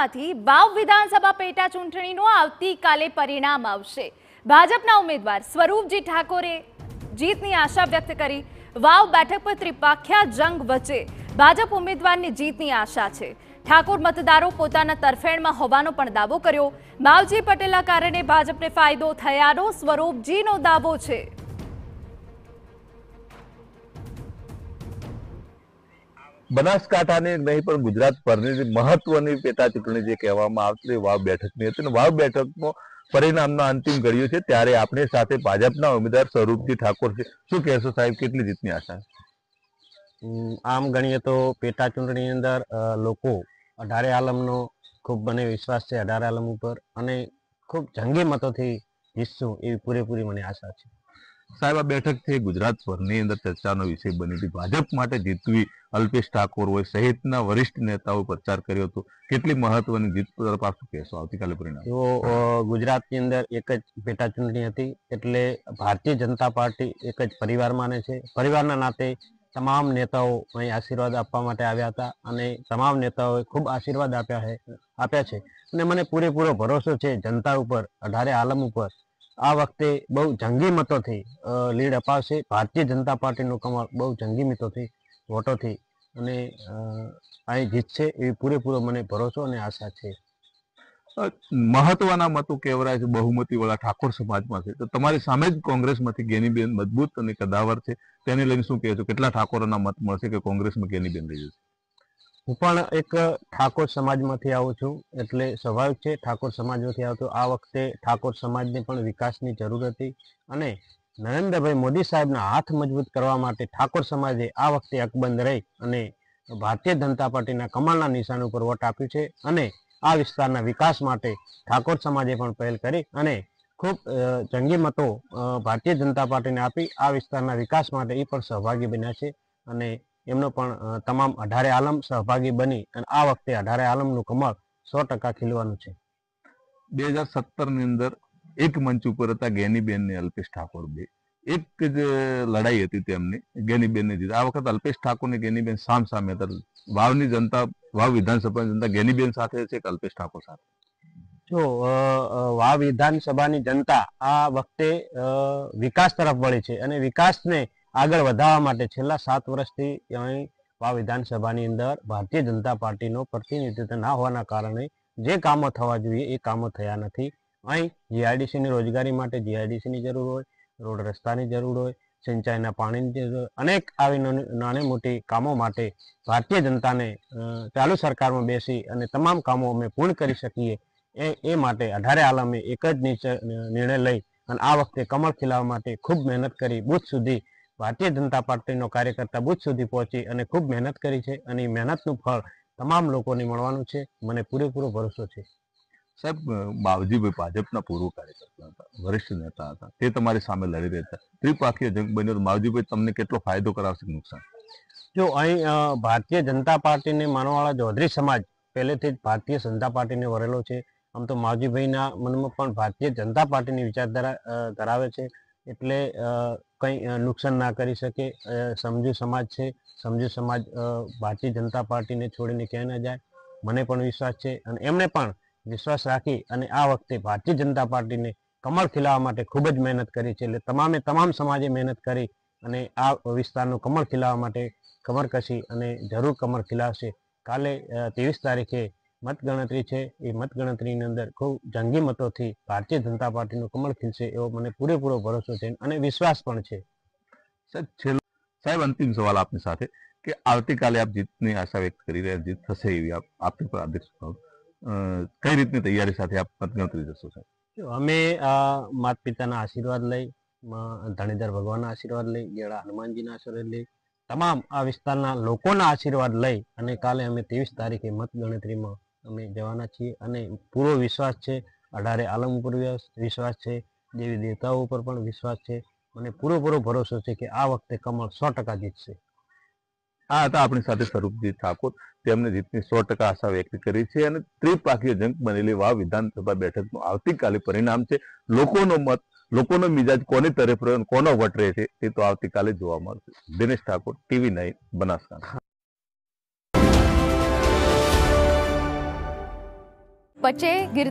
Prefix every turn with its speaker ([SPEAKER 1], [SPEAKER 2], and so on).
[SPEAKER 1] માંથી વિધાનસભા પેટા ચૂંટણીનું આવતીકાલે પરિણામ આવશે ભાજપના ઉમેદવાર સ્વરૂપજી ઠાકોરે જીતની આશા વ્યક્ત કરી વાવ બેઠક પર ત્રિપાખ્યા જંગ વચ્ચે ભાજપ ઉમેદવારની જીતની આશા છે ઠાકોર મતદારો પોતાના તરફેણમાં હોવાનો પણ દાવો કર્યો માવજી પટેલના કારણે ભાજપને ફાયદો થયાનો સ્વરૂપજીનો દાવો છે
[SPEAKER 2] બનાસકાંઠાની નહીં પણ ગુજરાત પરની જે મહત્વની પેટા ચૂંટણી જે કહેવામાં આવતી વાવ બેઠકની હતી અને વાવ બેઠકમાં પરિણામનો અંતિમ ઘડીઓ છે ત્યારે આપણી સાથે ભાજપના ઉમેદવાર સ્વરૂપજી ઠાકોર છે શું કહેશો સાહેબ કેટલી જીતની આશા
[SPEAKER 1] આમ ગણીએ તો પેટા ચૂંટણીની અંદર લોકો અઢારે આલમનો ખૂબ મને વિશ્વાસ છે અઢારે આલમ ઉપર અને ખૂબ જંગી મતોથી જીતશું એવી પૂરેપૂરી મને આશા છે
[SPEAKER 2] સાહેબ આ બેઠક છે ગુજરાત ભરની અંદર ચર્ચાનો વિષય બની હતી ભાજપ માટે જીતવી અલ્પેશ ઠાકોર હોય સહિતના વરિષ્ઠ નેતાઓ પ્રચાર કર્યો હતો કેટલી મહત્વની જીત તરફ આપ કહેશો આવતીકાલે પરિણામ
[SPEAKER 1] તો ગુજરાતની અંદર એક જ પેટા ચૂંટણી હતી એટલે ભારતીય જનતા પાર્ટી એક જ પરિવાર માને છે પરિવારના નાતે તમામ નેતાઓ અહીં આશીર્વાદ આપવા માટે આવ્યા હતા અને તમામ નેતાઓએ ખૂબ આશીર્વાદ આપ્યા છે આપ્યા છે અને મને પૂરેપૂરો ભરોસો છે જનતા ઉપર અઢારે આલમ ઉપર આ વખતે બહુ જંગી મતોથી લીડ અપાવશે ભારતીય જનતા પાર્ટીનો કમળ બહુ જંગી મતોથી વોટોથી અને અહીં જીતશે એવી પૂરેપૂરો મને ભરોસો અને આશા
[SPEAKER 2] છે મહત્વના મતો કહેવરાય છે બહુમતી વાળા ઠાકોર સમાજમાં છે તો તમારી સામે જ કોંગ્રેસમાંથી ગેનીબેન મજબૂત અને કદાવર છે તેને લઈને શું કહે છો કેટલા ઠાકોરના મત મળશે કે કોંગ્રેસમાં ગેનીબેન રહી જશે
[SPEAKER 1] હું પણ એક ઠાકોર સમાજમાંથી આવું છું એટલે સ્વાભાવિક છે ઠાકોર સમાજમાંથી આવતો આ વખતે ઠાકોર સમાજને પણ વિકાસની જરૂર હતી અને નરેન્દ્રભાઈ મોદી સાહેબના હાથ મજબૂત કરવા માટે ઠાકોર સમાજે આ વખતે અકબંધ રહી અને ભારતીય જનતા પાર્ટીના કમાલના નિશાન ઉપર વોટ આપ્યું છે અને આ વિસ્તારના વિકાસ માટે ઠાકોર સમાજે પણ પહેલ કરી અને ખૂબ જંગી મતો ભારતીય જનતા પાર્ટીને આપી આ વિસ્તારના વિકાસ માટે એ પણ સહભાગી બન્યા છે અને એમનો પણ તમામ અઢારે આલમ સહભાગી બની અને આ વખતે અઢારે આલમનું કમળ
[SPEAKER 2] સો ટકા ખીલવાનું છે બે હજાર સત્તર ની અંદર એક મંચ ઉપર હતા ગેનીબેન ને અલ્પેશ ઠાકોર બે એક જ લડાઈ હતી તેમની ગેનીબેનને જીત આ વખત અલ્પેશ ઠાકોર ને ગેનીબેન સામ સામે હતા વાવની જનતા વાવ વિધાનસભાની જનતા ગેનીબેન સાથે છે કે અલ્પેશ ઠાકોર સાથે
[SPEAKER 1] જો વાવ વિધાનસભાની જનતા આ વખતે વિકાસ તરફ વળી છે અને વિકાસને આગળ વધારવા માટે છેલ્લા સાત વર્ષથી અહીં વિધાનસભાની અંદર ભારતીય જનતા પાર્ટીનો પ્રતિનિધિત્વ ના હોવાના કારણે જે કામો થવા જોઈએ એ કામો થયા નથી અહીં જીઆઈડીસીની રોજગારી માટે જીઆઈડીસીની જરૂર હોય રોડ રસ્તાની જરૂર હોય સિંચાઈના પાણીની જરૂર અનેક આવી નાની મોટી કામો માટે ભારતીય જનતાને ચાલુ સરકારમાં બેસી અને તમામ કામો અમે પૂર્ણ કરી શકીએ એ એ માટે અઢારે આલમે એક જ નિર્ણય લઈ અને આ વખતે કમળ ખીલાવવા માટે ખૂબ મહેનત કરી બુથ સુધી ભારતીય જનતા પાર્ટીનો કાર્યકર્તા બુથ સુધી પહોંચી અને ખૂબ મહેનત કરી છે અને એ મહેનતનું ફળ તમામ લોકોને મળવાનું છે મને પૂરેપૂરો ભરોસો છે
[SPEAKER 2] સાહેબ માવજીભાઈ ભાજપના પૂર્વ કાર્યકર્તા હતા વરિષ્ઠ નેતા હતા તે તમારી સામે લડી રહેતા હતા ત્રિપાખીય જંગ બન્યો તો માવજીભાઈ તમને કેટલો ફાયદો કરાવશે નુકસાન
[SPEAKER 1] જો અહીં ભારતીય જનતા પાર્ટીને માનવાવાળા ચૌધરી સમાજ પહેલેથી જ ભારતીય જનતા પાર્ટીને વરેલો છે આમ તો માવજીભાઈના મનમાં પણ ભારતીય જનતા પાર્ટીની વિચારધારા ધરાવે છે એટલે કંઈ નુકસાન ના કરી શકે સમજુ સમાજ છે સમજુ સમાજ ભારતીય જનતા પાર્ટીને છોડીને ક્યાંય ન જાય મને પણ વિશ્વાસ છે અને એમને પણ વિશ્વાસ રાખી અને આ વખતે ભારતીય જનતા પાર્ટીને કમળ ખીલાવવા માટે ખૂબ જ મહેનત કરી છે એટલે તમામે તમામ સમાજે મહેનત કરી અને આ વિસ્તારનું કમળ ખીલાવવા માટે કમર કસી અને જરૂર કમર ખીલાવશે કાલે ત્રેવીસ તારીખે મતગણતરી છે એ મતગણતરીની અંદર ખૂબ જંગી મતોથી ભારતીય જનતા પાર્ટીનું કમળ ખીલશે એવો મને પૂરેપૂરો ભરોસો છે અને વિશ્વાસ પણ છે
[SPEAKER 2] છેલ્લો સાહેબ અંતિમ સવાલ આપની સાથે કે આવતીકાલે આપ જીતની આશા વ્યક્ત કરી રહ્યા જીત થશે એવી આપ આપની પર અધ્યક્ષ કઈ રીતની તૈયારી સાથે આપ મતગણતરી જશો
[SPEAKER 1] સાહેબ અમે માતા પિતાના આશીર્વાદ લઈ ધણીધર ભગવાનના આશીર્વાદ લઈ ગેડા હનુમાનજીના આશીર્વાદ લઈ તમામ આ વિસ્તારના લોકોના આશીર્વાદ લઈ અને કાલે અમે ત્રેવીસ તારીખે મતગણતરીમાં અમે જવાના છીએ અને પૂરો વિશ્વાસ છે અઢારે આલમ ઉપર વિશ્વાસ છે દેવી દેવતાઓ ઉપર પણ વિશ્વાસ છે મને પૂરેપૂરો ભરોસો છે કે આ વખતે કમળ સો ટકા જીતશે
[SPEAKER 2] આ હતા આપણી સાથે સ્વરૂપજી ઠાકોર તેમણે જીતની સો ટકા આશા વ્યક્ત કરી છે અને ત્રિપાકીય જંગ બનેલી વા વિધાનસભા બેઠકનું આવતીકાલે પરિણામ છે લોકોનો મત લોકોનો મિજાજ કોની તરફ રહ્યો કોનો વટ રહે છે તે તો આવતીકાલે જોવા મળશે દિનેશ ઠાકોર ટીવી નાઇન બનાસકાંઠા
[SPEAKER 1] પચે ગીર